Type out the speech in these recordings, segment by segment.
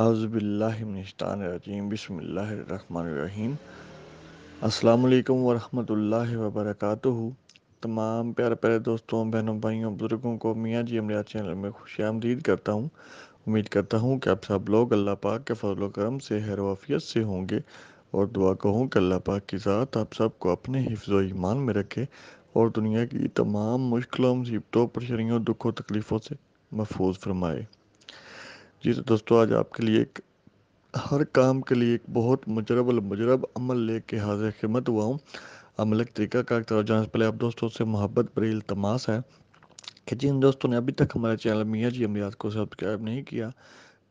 आज़बिल्लाशानरजीम बसमीम अल्लाम वरहमल वबरक तमाम प्यारे प्यारे दोस्तों बहनों भाइयों बुज़ुर्गों को मियाँ जी अमरिया चैनल में खुश आमदीद करता हूँ उम्मीद करता हूँ कि आप सब लोग अल्लाह पाक के फजल करम से हैरवाफियत से होंगे और दुआ कहूँ कि अल्लाह पाक की ज़ात आप सबको अपने हिफ्ज़ ईमान में रखे और दुनिया की तमाम मुश्किलों मुसीबतों परेशानियों दुखों तकलीफ़ों से महफूज फरमाए जी तो दोस्तों आज आपके लिए एक हर काम के लिए एक बहुत मजरब मजरब अमल लेके हाजिर खिमत हुआ हूँ अमल तरीका का तरफ जाने से पहले आप दोस्तों से मोहब्बत पर इल्तमास है कि जिन दोस्तों ने अभी तक हमारे चैनल मियाँ जी अमियाद को सब्सक्राइब नहीं किया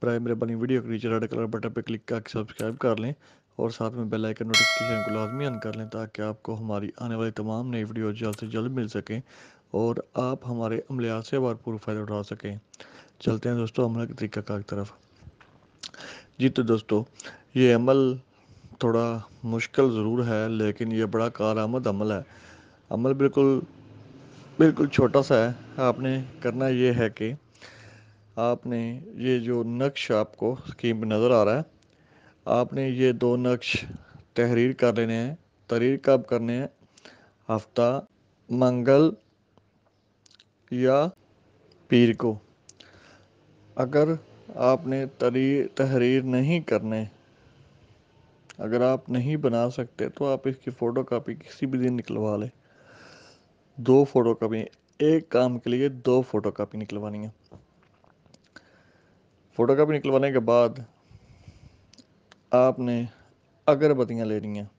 प्राय मेरे बनी वीडियो के नीचे रेड कलर बटन पर क्लिक करके सब्सक्राइब कर लें और साथ में बेल आइकन नोटिफिकेशन को लाजमी ऑन कर लें ताकि आपको हमारी आने वाली तमाम नई वीडियो जल्द से जल्द मिल सकें और आप हमारे अमलियात से भरपूर फ़ायदा उठा सकें चलते हैं दोस्तों अमल के तरीका कार की तरफ जी तो दोस्तों ये अमल थोड़ा मुश्किल ज़रूर है लेकिन ये बड़ा कार आमद अमल है अमल बिल्कुल बिल्कुल छोटा सा है आपने करना ये है कि आपने ये जो नक्श आपको स्कीम नज़र आ रहा है आपने ये दो नक्श तहरीर कर लेने हैं तहरीर कब करने हैं हफ्ता मंगल या पीर को अगर आपने तरी तहरीर नहीं करने अगर आप नहीं बना सकते तो आप इसकी फ़ोटो कापी किसी भी दिन निकलवा लें दो फ़ोटो कापी एक काम के लिए दो फ़ोटो कापी निकलवानी है फ़ोटो कापी निकलवाने के बाद आपने अगरबत्तियाँ लेनी हैं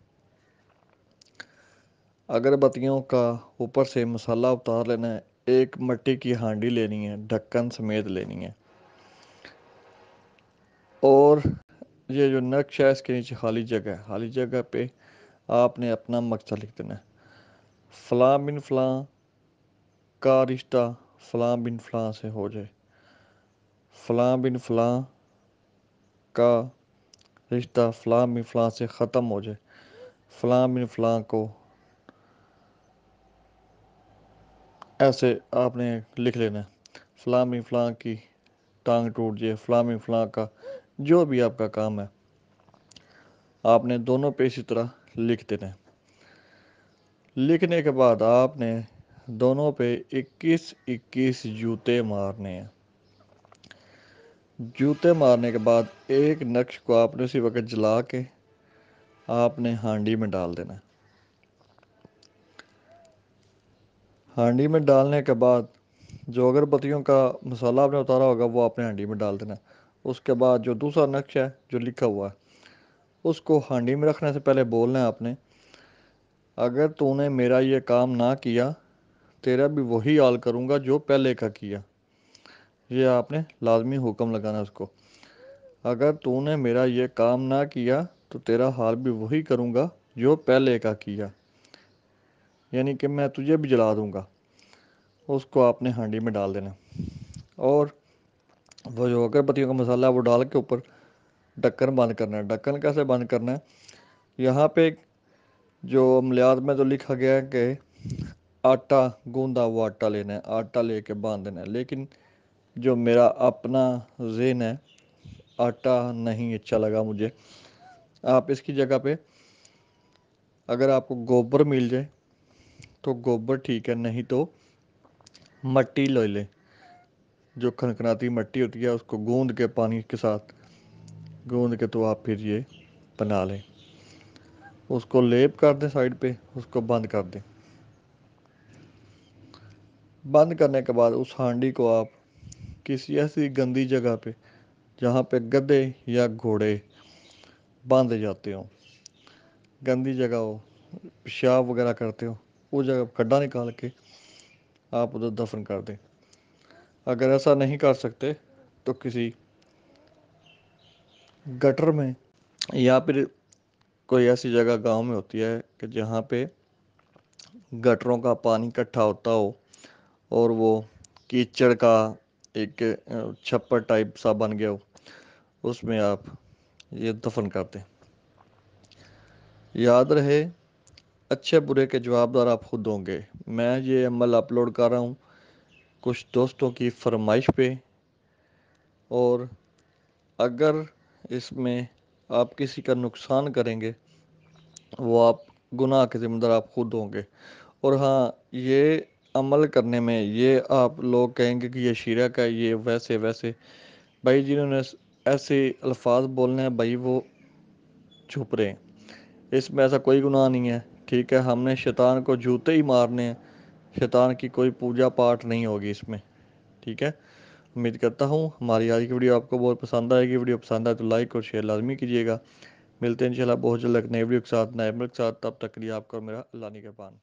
अगरबत्तियों का ऊपर से मसाला उतार लेना है एक मट्टी की हांडी लेनी है ढक्कन समेत लेनी है और ये जो नक्श है इसके नीचे खाली जगह है खाली जगह पे आपने अपना मकसद लिख देना है फ़लाँ बिन फ़लाँ का रिश्ता फ़लाँ बिन फ़लाँ से हो जाए फ़लाँ बिन फ़लाँ का रिश्ता फ़लाँ बिन फ़लाँ से ख़त्म हो जाए फ़लाँ बिन फ़लाँ को ऐसे आपने लिख लेना है फ़लाँ बिन फ़लाँ की टांग टूट जाए फ़लाँ बिन फ़लाँ का जो भी आपका काम है आपने दोनों पे इसी तरह लिख देना लिखने के बाद आपने दोनों पे 21 21 जूते मारने हैं जूते मारने के बाद एक नक्श को आपने उसी वक्त जला के आपने हांडी में डाल देना हांडी में डालने के बाद जो अगरबत्तियों का मसाला आपने उतारा होगा वो आपने हांडी में डाल देना उसके बाद जो दूसरा नक्श है जो लिखा हुआ है उसको हांडी में रखने से पहले बोलना है आपने अगर तूने मेरा ये काम ना किया तेरा भी वही हाल करूँगा जो पहले का किया ये आपने लाजमी हुक्म लगाना उसको अगर तूने मेरा ये काम ना किया तो तेरा हाल भी वही करूँगा जो पहले का किया यानी कि मैं तुझे भी जला दूँगा उसको आपने हांडी में डाल देना और वो जो अगरबत्तियों का मसाला है वो डाल के ऊपर ढक्कन बंद करना है ढक्कन कैसे बंद करना है यहाँ पे जो अमलियात में तो लिखा गया है कि आटा गूंदा हुआ आटा लेना है आटा ले कर बांध देना है लेकिन जो मेरा अपना जेन है आटा नहीं अच्छा लगा मुझे आप इसकी जगह पे अगर आपको गोबर मिल जाए तो गोबर ठीक है नहीं तो मट्टी ले लें जो खनखनाती मट्टी होती है उसको गूंद के पानी के साथ गूंद के तो आप फिर ये बना लें उसको लेप कर दें साइड पे उसको बंद कर दें बंद करने के बाद उस हांडी को आप किसी ऐसी गंदी जगह पे जहाँ पे गधे या घोड़े बांधे जाते हो गंदी जगह हो पेशाब वगैरह करते हो वो जगह खड्डा निकाल के आप उधर दफन कर दें अगर ऐसा नहीं कर सकते तो किसी गटर में या फिर कोई ऐसी जगह गांव में होती है कि जहाँ पे गटरों का पानी इकट्ठा होता हो और वो कीचड़ का एक छप्पर टाइप सा बन गया हो उसमें आप ये दफन करते याद रहे अच्छे बुरे के जवाबदार आप खुद होंगे मैं ये अमल अपलोड कर रहा हूँ कुछ दोस्तों की फरमाइश पे और अगर इसमें आप किसी का नुकसान करेंगे वो आप गुनाह के ज़िम्मेदार आप खुद होंगे और हाँ ये अमल करने में ये आप लोग कहेंगे कि ये शीरा का ये वैसे वैसे भाई जिन्होंने ऐसे अल्फाज बोलने हैं भाई वो छुप रहे हैं इसमें ऐसा कोई गुनाह नहीं है ठीक है हमने शैतान को जूते ही मारने हैं शैतान की कोई पूजा पाठ नहीं होगी इसमें ठीक है उम्मीद करता हूँ हमारी आज की वीडियो आपको बहुत पसंद आएगी वीडियो पसंद आए तो लाइक और शेयर लाजमी कीजिएगा मिलते हैं इंशाल्लाह बहुत जल्द नए वीडियो के साथ नए के साथ तब तक के लिए आपका मेरा अल्लाह निगहबान